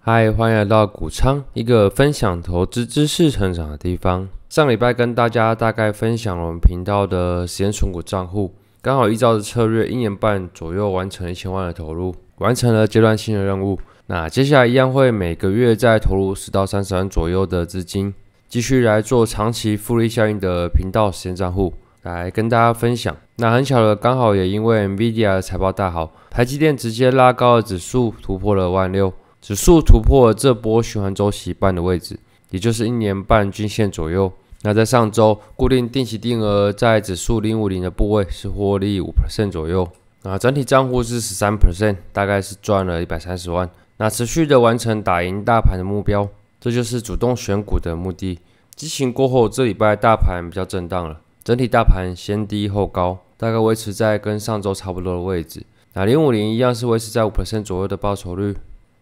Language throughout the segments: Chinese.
嗨，欢迎来到谷仓，一个分享投资知识成长的地方。上礼拜跟大家大概分享了我们频道的时间存股账户，刚好依照的策略，一年半左右完成一千万的投入，完成了阶段性的任务。那接下来一样会每个月再投入十到三十万左右的资金，继续来做长期复利效应的频道时间账户，来跟大家分享。那很巧的，刚好也因为 Nvidia 财报大好，台积电直接拉高了指数，突破了万六。指数突破这波循环周期一半的位置，也就是一年半均线左右。那在上周固定定期定额在指数零五零的部位是获利五 percent 左右，啊，整体账户是十三 percent，大概是赚了一百三十万。那持续的完成打赢大盘的目标，这就是主动选股的目的。激情过后，这礼拜大盘比较震荡了，整体大盘先低后高，大概维持在跟上周差不多的位置。那零五零一样是维持在五 percent 左右的报酬率。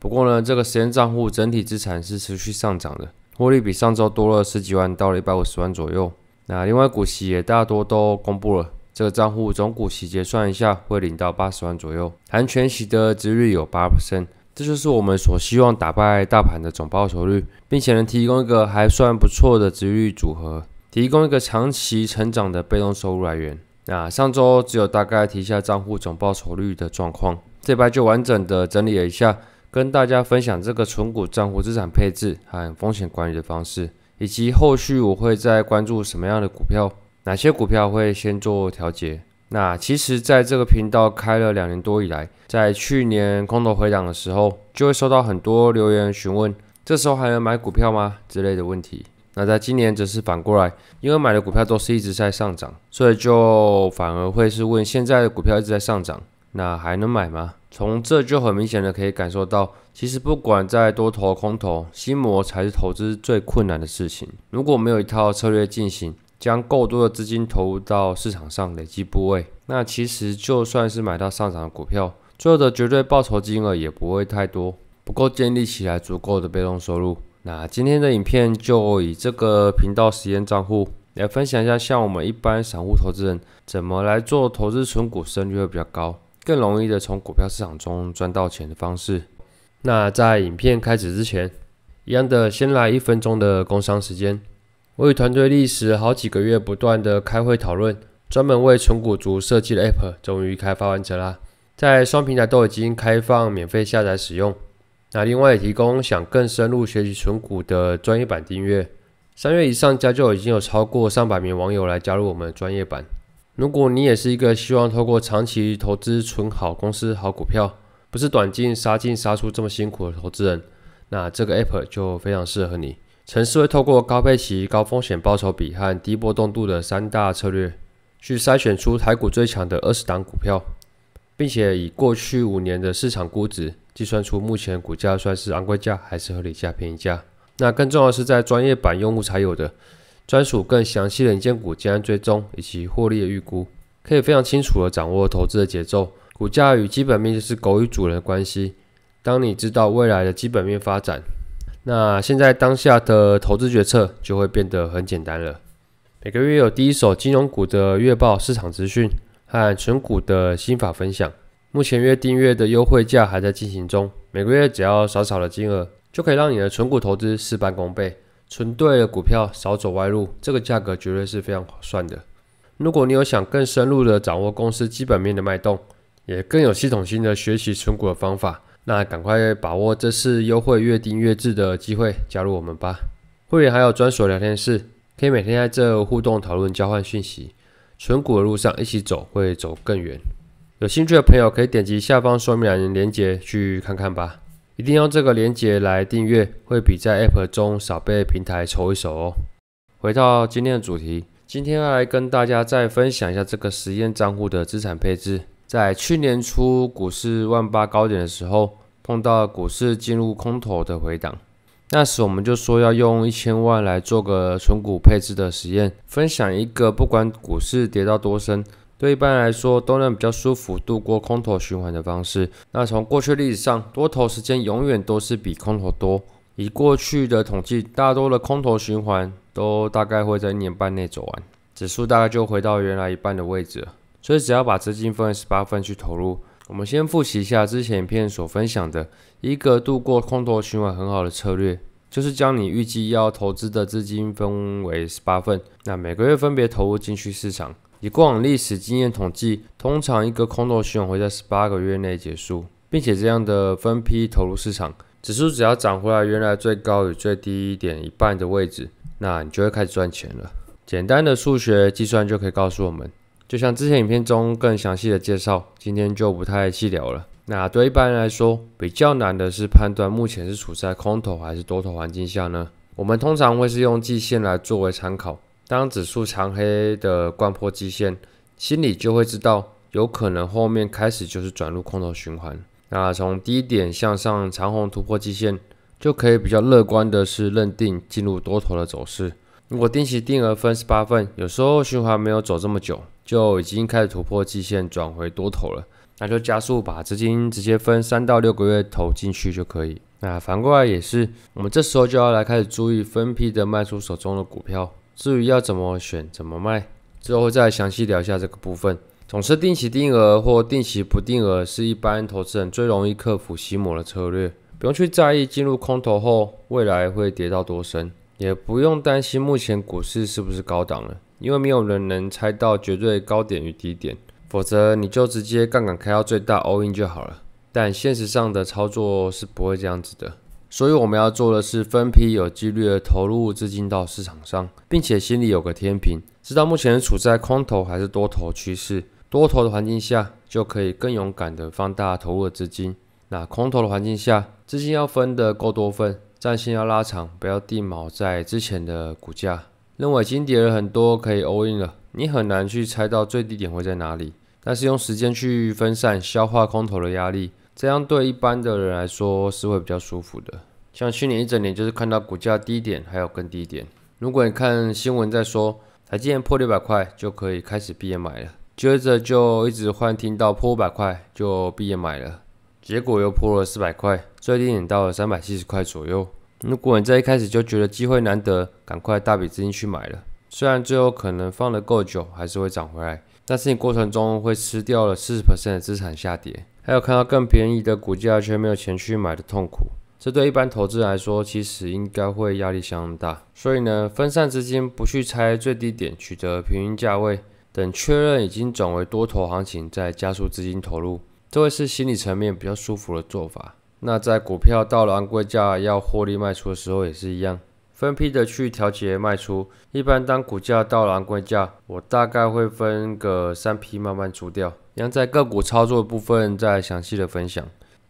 不过呢，这个实验账户整体资产是持续上涨的，获利比上周多了十几万，到了一百五十万左右。那另外股息也大多都公布了，这个账户总股息结算一下会领到八十万左右，含全息的值率有八 percent，这就是我们所希望打败大盘的总报酬率，并且能提供一个还算不错的值率组合，提供一个长期成长的被动收入来源。那上周只有大概提一下账户总报酬率的状况，这边就完整的整理了一下。跟大家分享这个存股账户资产配置和风险管理的方式，以及后续我会再关注什么样的股票，哪些股票会先做调节。那其实，在这个频道开了两年多以来，在去年空头回档的时候，就会收到很多留言询问，这时候还能买股票吗？之类的问题。那在今年则是反过来，因为买的股票都是一直在上涨，所以就反而会是问现在的股票一直在上涨。那还能买吗？从这就很明显的可以感受到，其实不管在多头空头，心魔才是投资最困难的事情。如果没有一套策略进行，将够多的资金投入到市场上累积部位，那其实就算是买到上涨的股票，最后的绝对报酬金额也不会太多，不够建立起来足够的被动收入。那今天的影片就以这个频道实验账户来分享一下，像我们一般散户投资人怎么来做投资存股，胜率会比较高。更容易的从股票市场中赚到钱的方式。那在影片开始之前，一样的先来一分钟的工商时间。我与团队历时好几个月不断的开会讨论，专门为纯股族设计的 App 终于开发完成啦，在双平台都已经开放免费下载使用。那另外提供想更深入学习纯股的专业版订阅。三月以上家就已经有超过上百名网友来加入我们专业版。如果你也是一个希望透过长期投资存好公司好股票，不是短进杀进杀出这么辛苦的投资人，那这个 app 就非常适合你。城市会透过高配齐、高风险报酬比和低波动度的三大策略，去筛选出台股最强的二十档股票，并且以过去五年的市场估值计算出目前股价算是昂贵价还是合理价便宜价。那更重要是在专业版用户才有的。专属更详细的一荐股前瞻追踪以及获利的预估，可以非常清楚的掌握投资的节奏。股价与基本面就是狗与主人的关系。当你知道未来的基本面发展，那现在当下的投资决策就会变得很简单了。每个月有第一手金融股的月报、市场资讯和纯股的新法分享。目前月订阅的优惠价还在进行中，每个月只要少少的金额，就可以让你的纯股投资事半功倍。纯对的股票，少走歪路，这个价格绝对是非常划算的。如果你有想更深入的掌握公司基本面的脉动，也更有系统性的学习纯股的方法，那赶快把握这次优惠越订越制的机会，加入我们吧！会员还有专属聊天室，可以每天在这互动讨论、交换讯息，纯股的路上一起走，会走更远。有兴趣的朋友可以点击下方说明栏连接去看看吧。一定要这个链接来订阅，会比在 App 中少被平台抽一手哦。回到今天的主题，今天要来跟大家再分享一下这个实验账户的资产配置。在去年初股市万八高点的时候，碰到股市进入空头的回档，那时我们就说要用一千万来做个存股配置的实验，分享一个不管股市跌到多深。对，一般来说都能比较舒服度过空头循环的方式。那从过去历史上，多头时间永远都是比空头多。以过去的统计，大多的空头循环都大概会在一年半内走完，指数大概就回到原来一半的位置。所以，只要把资金分为十八份去投入。我们先复习一下之前影片所分享的一个度过空头循环很好的策略，就是将你预计要投资的资金分为十八份，那每个月分别投入进去市场。以过往历史经验统计，通常一个空头循环会在十八个月内结束，并且这样的分批投入市场，指数只要涨回来原来最高与最低一点一半的位置，那你就会开始赚钱了。简单的数学计算就可以告诉我们，就像之前影片中更详细的介绍，今天就不太细聊了。那对一般人来说，比较难的是判断目前是处在空头还是多头环境下呢？我们通常会是用季线来作为参考。当指数长黑的惯破基线，心里就会知道有可能后面开始就是转入空头循环。那从低点向上长红突破基线，就可以比较乐观的是认定进入多头的走势。如果定期定额分十八份，有时候循环没有走这么久，就已经开始突破基线转回多头了，那就加速把资金直接分三到六个月投进去就可以。那反过来也是，我们这时候就要来开始注意分批的卖出手中的股票。至于要怎么选、怎么卖，之后再详细聊一下这个部分。总是定期定额或定期不定额，是一般投资人最容易克服心魔的策略。不用去在意进入空头后未来会跌到多深，也不用担心目前股市是不是高档了，因为没有人能猜到绝对高点与低点。否则你就直接杠杆开到最大 all in 就好了。但现实上的操作是不会这样子的。所以我们要做的是分批有纪律的投入资金到市场上，并且心里有个天平，知道目前处在空头还是多头趋势。多头的环境下，就可以更勇敢的放大投入的资金。那空头的环境下，资金要分的够多份，战线要拉长，不要定锚在之前的股价。认为已经跌了很多，可以 all in 了。你很难去猜到最低点会在哪里，但是用时间去分散消化空头的压力。这样对一般的人来说是会比较舒服的。像去年一整年就是看到股价低点，还有更低点。如果你看新闻在说，台积电破六百块就可以开始毕业买了，接着就一直幻听到破五百块就毕业买了，结果又破了四百块，最低点到了三百七十块左右。如果你在一开始就觉得机会难得，赶快大笔资金去买了，虽然最后可能放得够久，还是会涨回来。在是你过程中会吃掉了四十 percent 的资产下跌，还有看到更便宜的股价却没有钱去买的痛苦，这对一般投资人来说其实应该会压力相当大。所以呢，分散资金不去拆最低点，取得平均价位，等确认已经转为多头行情，再加速资金投入，这会是心理层面比较舒服的做法。那在股票到了昂贵价要获利卖出的时候也是一样。分批的去调节卖出，一般当股价到昂贵价，我大概会分个三批慢慢出掉。然后在个股操作部分再详细的分享。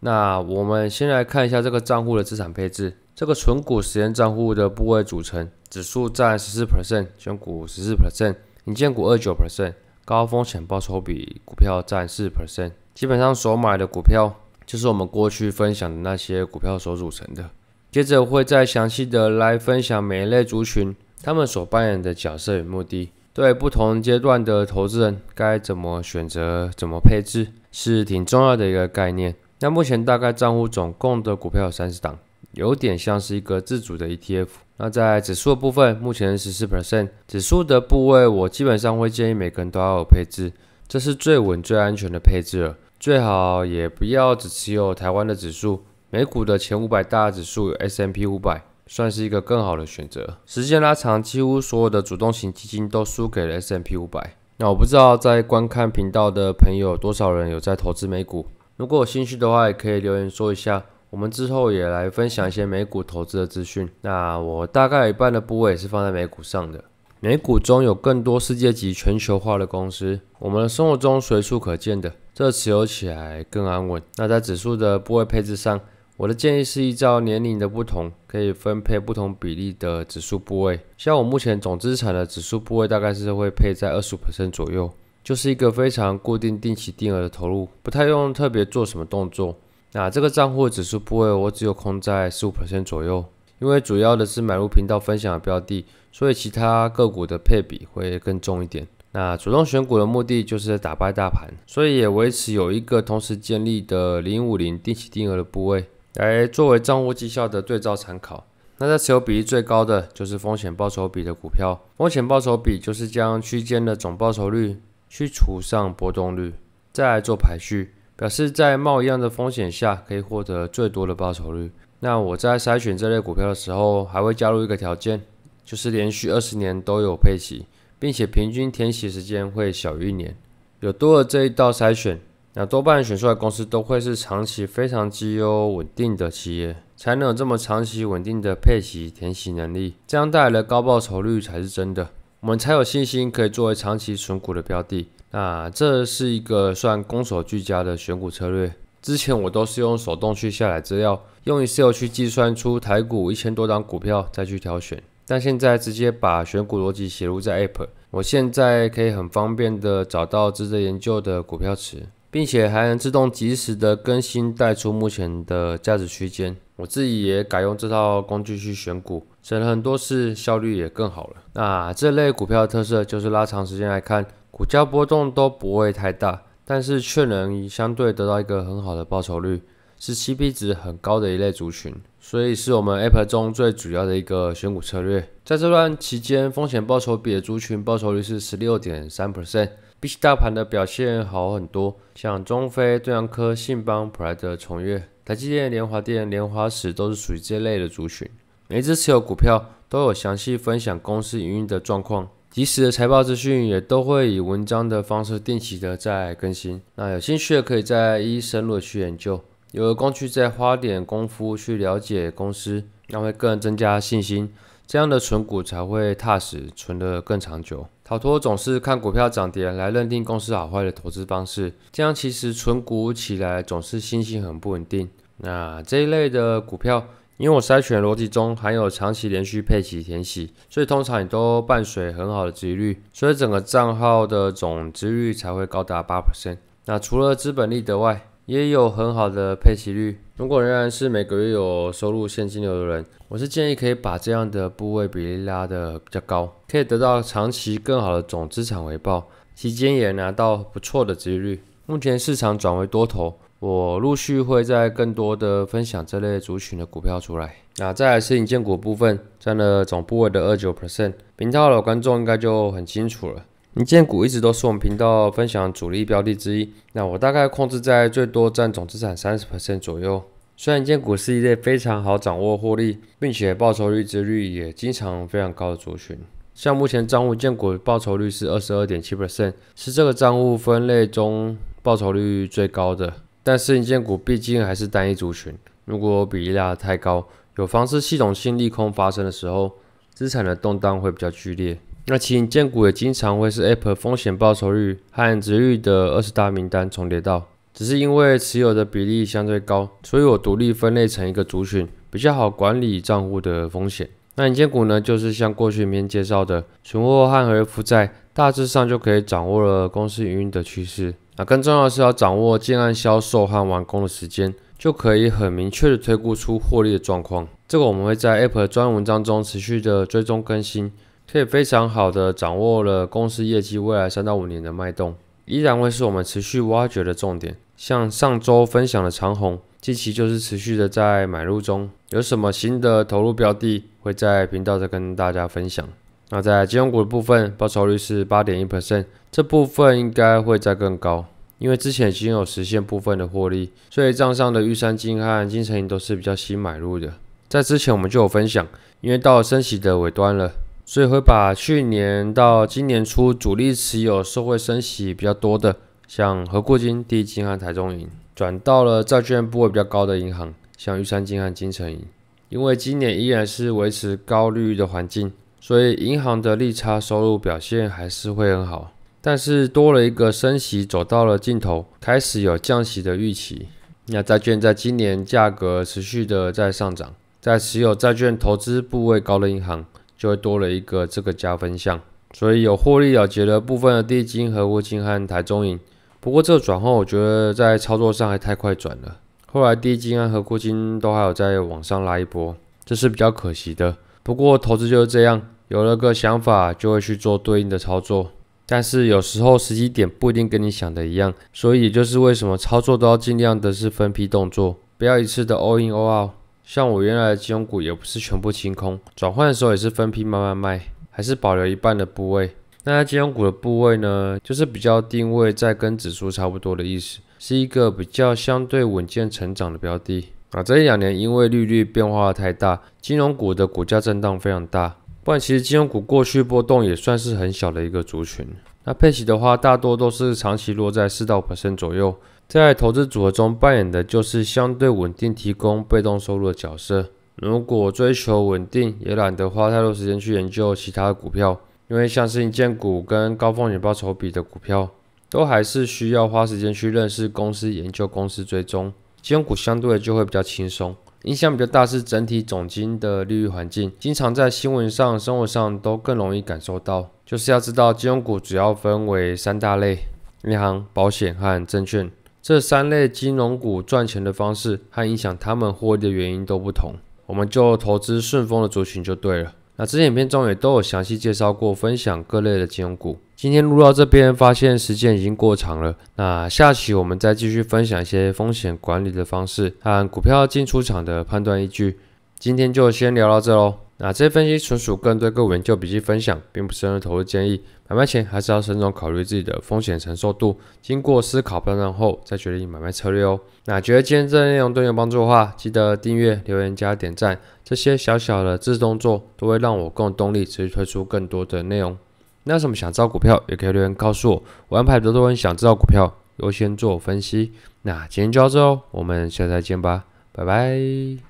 那我们先来看一下这个账户的资产配置，这个纯股实验账户的部位组成，指数占十四 percent，选股十四 percent，银筹股二九 percent，高风险报酬比股票占四 percent，基本上所买的股票就是我们过去分享的那些股票所组成的。接着会再详细的来分享每一类族群他们所扮演的角色与目的，对不同阶段的投资人该怎么选择、怎么配置，是挺重要的一个概念。那目前大概账户总共的股票三十档，有点像是一个自主的 ETF。那在指数的部分，目前十四 percent 指数的部位，我基本上会建议每个人都要有配置，这是最稳、最安全的配置了，最好也不要只持有台湾的指数。美股的前五百大指数有 S M P 五百，算是一个更好的选择。时间拉长，几乎所有的主动型基金都输给了 S M P 五百。那我不知道在观看频道的朋友多少人有在投资美股，如果有兴趣的话，也可以留言说一下，我们之后也来分享一些美股投资的资讯。那我大概一半的部位是放在美股上的，美股中有更多世界级全球化的公司，我们的生活中随处可见的，这持有起来更安稳。那在指数的部位配置上，我的建议是依照年龄的不同，可以分配不同比例的指数部位。像我目前总资产的指数部位大概是会配在二十五左右，就是一个非常固定定期定额的投入，不太用特别做什么动作。那这个账户指数部位我只有空在十五左右，因为主要的是买入频道分享的标的，所以其他个股的配比会更重一点。那主动选股的目的就是在打败大盘，所以也维持有一个同时建立的零五零定期定额的部位。来作为账户绩效的对照参考。那在持有比例最高的就是风险报酬比的股票。风险报酬比就是将区间的总报酬率去除上波动率，再来做排序，表示在冒一样的风险下可以获得最多的报酬率。那我在筛选这类股票的时候，还会加入一个条件，就是连续二十年都有配息，并且平均填息时间会小于一年。有多了这一道筛选。那多半选出来的公司都会是长期非常绩优、稳定的企业，才能有这么长期稳定的配息、填息能力，这样带来的高报酬率才是真的，我们才有信心可以作为长期存股的标的。那这是一个算攻守俱佳的选股策略。之前我都是用手动去下载资料，用 Excel 去计算出台股一千多张股票再去挑选，但现在直接把选股逻辑写入在 App，我现在可以很方便的找到值得研究的股票池。并且还能自动及时的更新，带出目前的价值区间。我自己也改用这套工具去选股，省了很多事，效率也更好了。那这类股票的特色就是拉长时间来看，股价波动都不会太大，但是却能相对得到一个很好的报酬率，是 c P 值很高的一类族群，所以是我们 App 中最主要的一个选股策略。在这段期间，风险报酬比的族群报酬率是十六点三 percent。比起大盘的表现好很多，像中非、东岸科、信邦、普莱德、崇越、台积电、联华电、联华石都是属于这类的族群。每只持有股票都有详细分享公司营运的状况，即时的财报资讯也都会以文章的方式定期的在更新。那有兴趣的可以再一深入去研究，有了工具再花点功夫去了解公司，那会更增加信心，这样的存股才会踏实，存得更长久。逃脱总是看股票涨跌来认定公司好坏的投资方式，这样其实存股起来总是信心很不稳定。那这一类的股票，因为我筛选逻辑中含有长期连续配齐填息，所以通常也都伴随很好的殖率，所以整个账号的总值率才会高达八%。percent。那除了资本利得外，也有很好的配息率。如果仍然是每个月有收入现金流的人，我是建议可以把这样的部位比例拉得比较高，可以得到长期更好的总资产回报，期间也拿到不错的几率。目前市场转为多头，我陆续会在更多的分享这类族群的股票出来。那再来是稳健股部分，占了总部位的二九 percent。频道的观众应该就很清楚了。银建股一直都是我们频道分享主力标的之一，那我大概控制在最多占总资产三十左右。虽然银建股是一类非常好掌握获利，并且报酬率之率也经常非常高的族群，像目前账户银建股报酬率是二十二点七%，是这个账户分类中报酬率最高的。但是银建股毕竟还是单一族群，如果比例太高，有方式系统性利空发生的时候，资产的动荡会比较剧烈。那其银建股也经常会是 Apple 风险报酬率和值率的二十大名单重叠到，只是因为持有的比例相对高，所以我独立分类成一个族群，比较好管理账户的风险。那建股呢，就是像过去面介绍的存货和合约负债，大致上就可以掌握了公司营运的趋势。那更重要的是要掌握建案销售和完工的时间，就可以很明确的推估出获利的状况。这个我们会在 Apple 专文章中持续的追踪更新。可以非常好的掌握了公司业绩未来三到五年的脉动，依然会是我们持续挖掘的重点。像上周分享的长虹、近期就是持续的在买入中。有什么新的投入标的，会在频道再跟大家分享。那在金融股的部分，报酬率是八点一 percent，这部分应该会再更高，因为之前已经有实现部分的获利，所以账上的玉山金和金城银都是比较新买入的。在之前我们就有分享，因为到了升息的尾端了。所以会把去年到今年初主力持有社会升息比较多的，像和富金、第一金和台中银，转到了债券部位比较高的银行，像玉山金和金城银。因为今年依然是维持高利率的环境，所以银行的利差收入表现还是会很好。但是多了一个升息走到了尽头，开始有降息的预期。那债券在今年价格持续的在上涨，在持有债券投资部位高的银行。就会多了一个这个加分项，所以有获利了结了部分的地金和物金和台中银。不过这个转换我觉得在操作上还太快转了，后来地金和库金都还有在往上拉一波，这是比较可惜的。不过投资就是这样，有了个想法就会去做对应的操作，但是有时候时机点不一定跟你想的一样，所以也就是为什么操作都要尽量的是分批动作，不要一次的 all in all out。像我原来的金融股也不是全部清空，转换的时候也是分批慢慢卖，还是保留一半的部位。那金融股的部位呢，就是比较定位在跟指数差不多的意思，是一个比较相对稳健成长的标的。啊，这一两年因为利率变化太大，金融股的股价震荡非常大。不然其实金融股过去波动也算是很小的一个族群。那配息的话，大多都是长期落在四到五左右。在投资组合中扮演的就是相对稳定、提供被动收入的角色。如果追求稳定，也懒得花太多时间去研究其他的股票，因为像是硬件股跟高风险报酬比的股票，都还是需要花时间去认识公司、研究公司、追踪。金融股相对就会比较轻松。影响比较大是整体总金的利率环境，经常在新闻上、生活上都更容易感受到。就是要知道金融股主要分为三大类：银行、保险和证券。这三类金融股赚钱的方式和影响他们获利的原因都不同，我们就投资顺丰的族群就对了。那之前片中也都有详细介绍过分享各类的金融股。今天录到这边，发现时间已经过长了。那下期我们再继续分享一些风险管理的方式和股票进出场的判断依据。今天就先聊到这喽。那这些分析纯属个人对个股研究笔记分享，并不涉及投资建议。买卖前还是要慎重考虑自己的风险承受度，经过思考判断后再决定买卖策略哦。那觉得今天这些内容对你有帮助的话，记得订阅、留言加点赞，这些小小的自动作都会让我更有动力持续推出更多的内容。那有什么想知道股票，也可以留言告诉我，我安排多多人想知道股票优先做分析。那今天就到这哦，我们下次再见吧，拜拜。